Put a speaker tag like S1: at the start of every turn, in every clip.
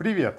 S1: Привет!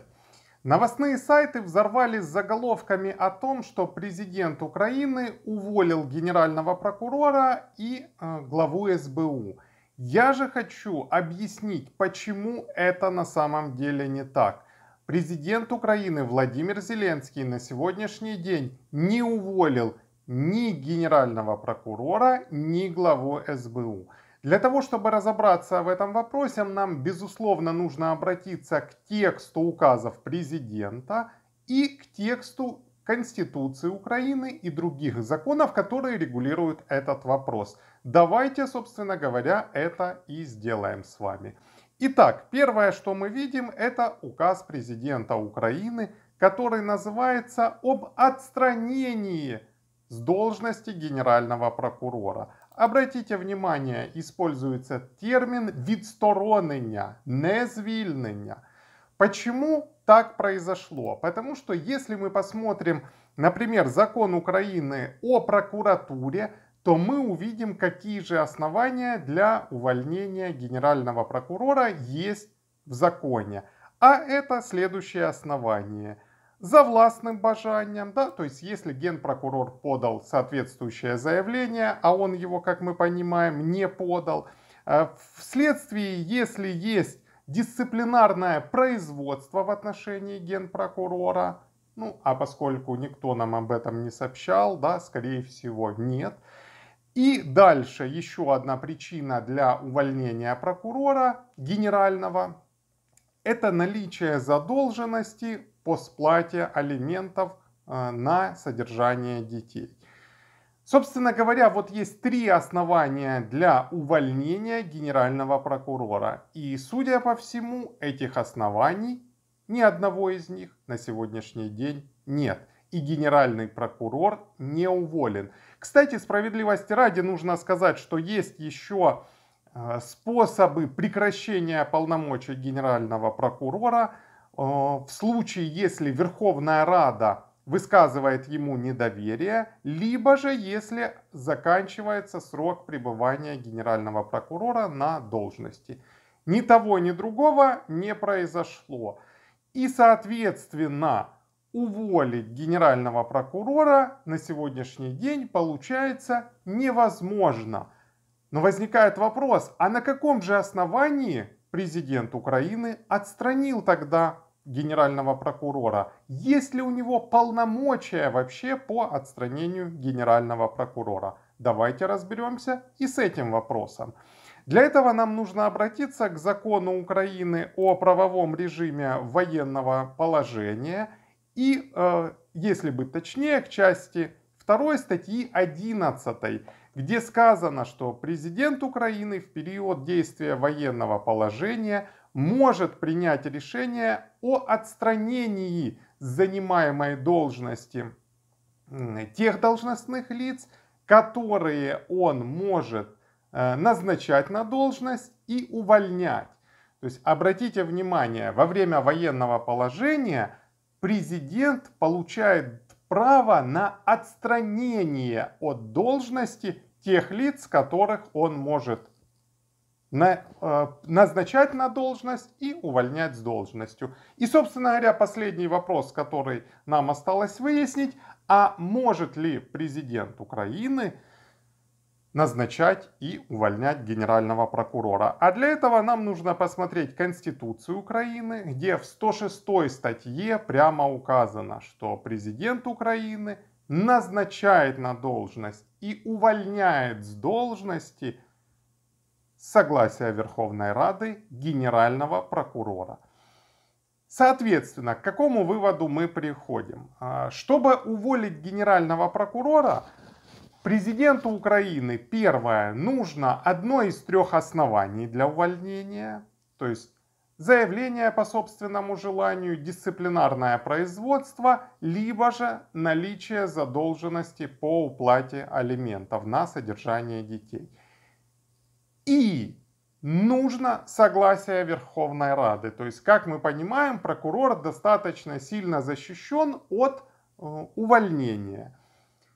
S1: Новостные сайты взорвались заголовками о том, что президент Украины уволил генерального прокурора и э, главу СБУ. Я же хочу объяснить, почему это на самом деле не так. Президент Украины Владимир Зеленский на сегодняшний день не уволил ни генерального прокурора, ни главу СБУ. Для того, чтобы разобраться в этом вопросе, нам, безусловно, нужно обратиться к тексту указов президента и к тексту Конституции Украины и других законов, которые регулируют этот вопрос. Давайте, собственно говоря, это и сделаем с вами. Итак, первое, что мы видим, это указ президента Украины, который называется «Об отстранении с должности генерального прокурора». Обратите внимание, используется термин «відсторонення», «не звільнення». Почему так произошло? Потому что если мы посмотрим, например, закон Украины о прокуратуре, то мы увидим, какие же основания для увольнения генерального прокурора есть в законе. А это следующее основание – за властным бажанием, да, то есть если генпрокурор подал соответствующее заявление, а он его, как мы понимаем, не подал, э, вследствие, если есть дисциплинарное производство в отношении генпрокурора, ну, а поскольку никто нам об этом не сообщал, да, скорее всего, нет. И дальше еще одна причина для увольнения прокурора генерального – это наличие задолженности по сплате алиментов а, на содержание детей. Собственно говоря, вот есть три основания для увольнения генерального прокурора. И, судя по всему, этих оснований, ни одного из них на сегодняшний день нет. И генеральный прокурор не уволен. Кстати, справедливости ради нужно сказать, что есть еще а, способы прекращения полномочий генерального прокурора – Э, в случае, если Верховная Рада высказывает ему недоверие, либо же если заканчивается срок пребывания генерального прокурора на должности. Ни того, ни другого не произошло. И, соответственно, уволить генерального прокурора на сегодняшний день получается невозможно. Но возникает вопрос, а на каком же основании президент Украины отстранил тогда генерального прокурора. Есть ли у него полномочия вообще по отстранению генерального прокурора? Давайте разберемся и с этим вопросом. Для этого нам нужно обратиться к закону Украины о правовом режиме военного положения и, э, если быть точнее, к части 2 статьи 11, где сказано, что президент Украины в период действия военного положения – может принять решение о отстранении с занимаемой должности тех должностных лиц, которые он может э, назначать на должность и увольнять. То есть обратите внимание, во время военного положения президент получает право на отстранение от должности тех лиц, которых он может Э, назначать на должность и увольнять с должностью. И, собственно говоря, последний вопрос, который нам осталось выяснить, а может ли президент Украины назначать и увольнять генерального прокурора. А для этого нам нужно посмотреть Конституцию Украины, где в 106 статье прямо указано, что президент Украины назначает на должность и увольняет с должности – согласия Верховной Рады Генерального прокурора. Соответственно, к какому выводу мы приходим? А, чтобы уволить Генерального прокурора, президенту Украины первое нужно одно из трех оснований для увольнения, то есть заявление по собственному желанию, дисциплинарное производство, либо же наличие задолженности по уплате алиментов на содержание детей и нужно согласие Верховной Рады. То есть, как мы понимаем, прокурор достаточно сильно защищен от э, увольнения.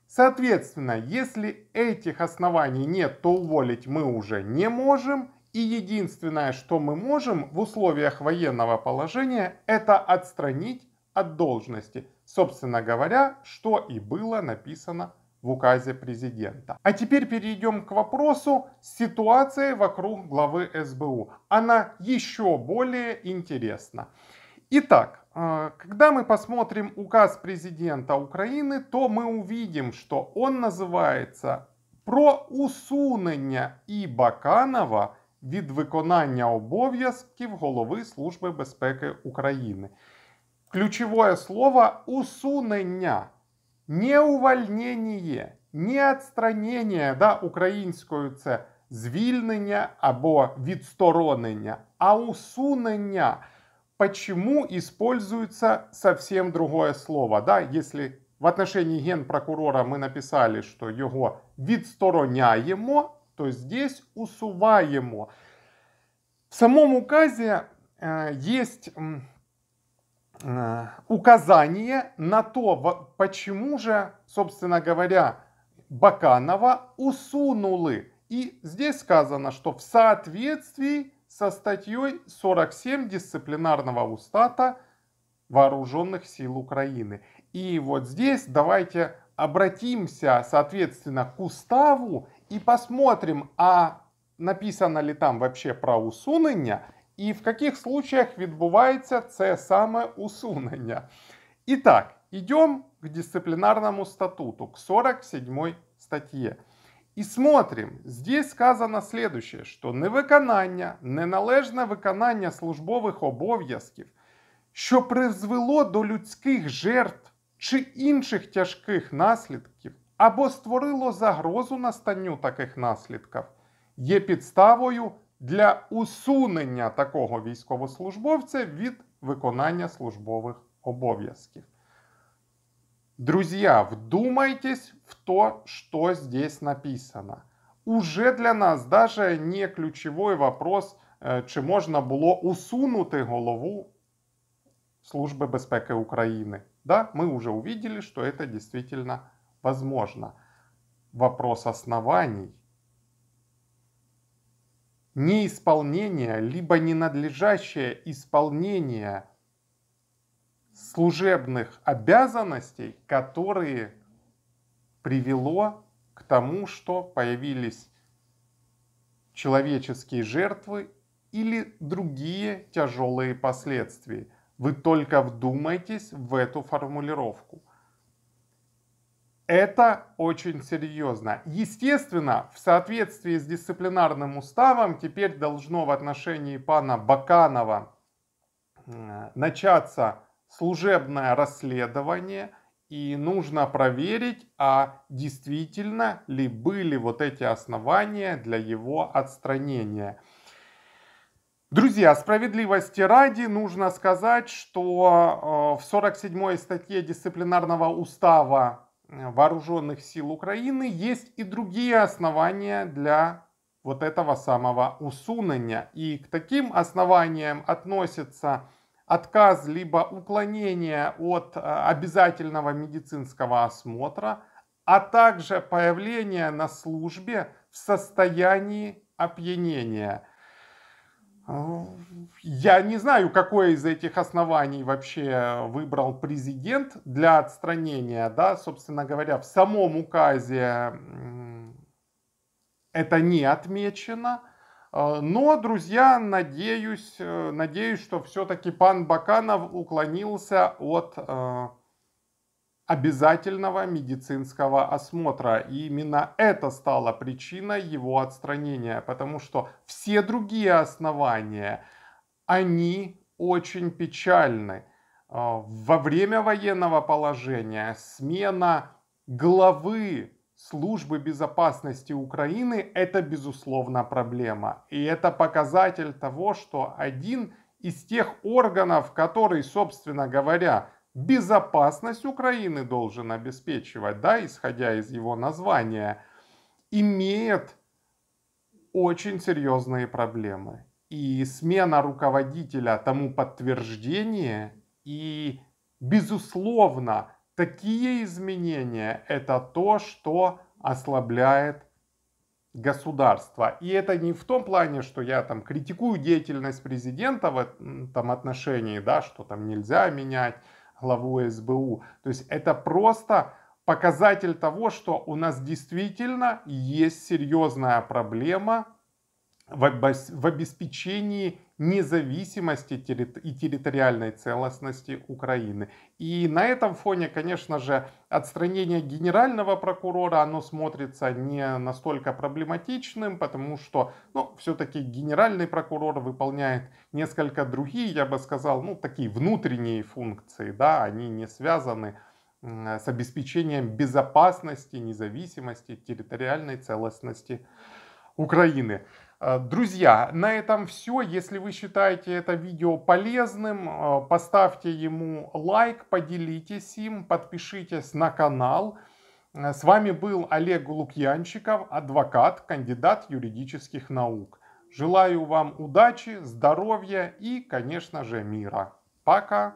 S1: Соответственно, если этих оснований нет, то уволить мы уже не можем. И единственное, что мы можем в условиях военного положения, это отстранить от должности. Собственно говоря, что и было написано в указе президента. А теперь перейдем к вопросу ситуации вокруг главы СБУ. Она еще более интересна. Итак, э, когда мы посмотрим указ президента Украины, то мы увидим, что он называется про усунення і Баканова від виконання обов'язків голови Служби безпеки України. Ключевое слово усунення не увальнение, не адстранение да, українською це звільнення або відсторонення, а усунення. Почему используется совсем другое слово? Да? Если в отношении генпрокурора мы написали, что его відстороняємо, то здесь усуваємо. В самом указе э, есть Э, указание на то, почему же, собственно говоря, Баканова усунули. И здесь сказано, что в соответствии со статьей 47 дисциплинарного устата Вооруженных сил Украины. И вот здесь давайте обратимся, соответственно, к уставу и посмотрим, а написано ли там вообще про усунення і в яких случаях відбувається це саме усунення. І так, идем к дисциплінарному статуту, к 47 статті. І смотрим, здесь сказано следующее, що невиконання, неналежне виконання службових обов'язків, що призвело до людських жертв чи інших тяжких наслідків, або створило загрозу настанню таких наслідків, є підставою для усунення такого військовослужбовця від виконання службових обов'язків. Друзья, вдумайтесь в то, что здесь написано. Уже для нас даже не ключевой вопрос, э, чи можна було усунути голову Служби безпеки України. Да, мы уже увидели, що это действительно возможно. Вопрос оснований. неисполнение, либо ненадлежащее исполнение служебных обязанностей, которые привело к тому, что появились человеческие жертвы или другие тяжелые последствия. Вы только вдумайтесь в эту формулировку – это очень серьезно. Естественно, в соответствии с дисциплинарным уставом теперь должно в отношении пана Баканова э, начаться служебное расследование и нужно проверить, а действительно ли были вот эти основания для его отстранения. Друзья, справедливости ради нужно сказать, что э, в 47 статье дисциплинарного устава вооруженных сил Украины есть и другие основания для вот этого самого усунения. И к таким основаниям относятся отказ либо уклонение от э, обязательного медицинского осмотра, а также появление на службе в состоянии опьянения – я не знаю, какое из этих оснований вообще выбрал президент для отстранения, да, собственно говоря, в самом указе это не отмечено. Э, но, друзья, надеюсь, э, надеюсь, что все-таки пан Баканов уклонился от э, обязательного медицинского осмотра. И именно это стало причиной его отстранения, потому что все другие основания, они очень печальны. А, во время военного положения смена главы службы безопасности Украины – это, безусловно, проблема. И это показатель того, что один из тех органов, который, собственно говоря, безопасность Украины должен обеспечивать, да, исходя из его названия, имеет очень серьезные проблемы. И смена руководителя тому подтверждение, и, безусловно, такие изменения – это то, что ослабляет государства. И это не в том плане, что я там критикую деятельность президента в этом отношении, да, что там нельзя менять Главу СБУ. То есть это просто показатель того, что у нас действительно есть серьезная проблема в обеспечении независимости и территориальной целостности Украины. И на этом фоне, конечно же, отстранение генерального прокурора, оно смотрится не настолько проблематичным, потому что, ну, все-таки генеральный прокурор выполняет несколько другие, я бы сказал, ну, такие внутренние функции, да, они не связаны с обеспечением безопасности, независимости, территориальной целостности Украины. Э, друзья, на этом все. Если вы считаете это видео полезным, э, поставьте ему лайк, поделитесь им, подпишитесь на канал. Э, с вами был Олег Лукьянчиков, адвокат, кандидат юридических наук. Желаю вам удачи, здоровья и, конечно же, мира. Пока!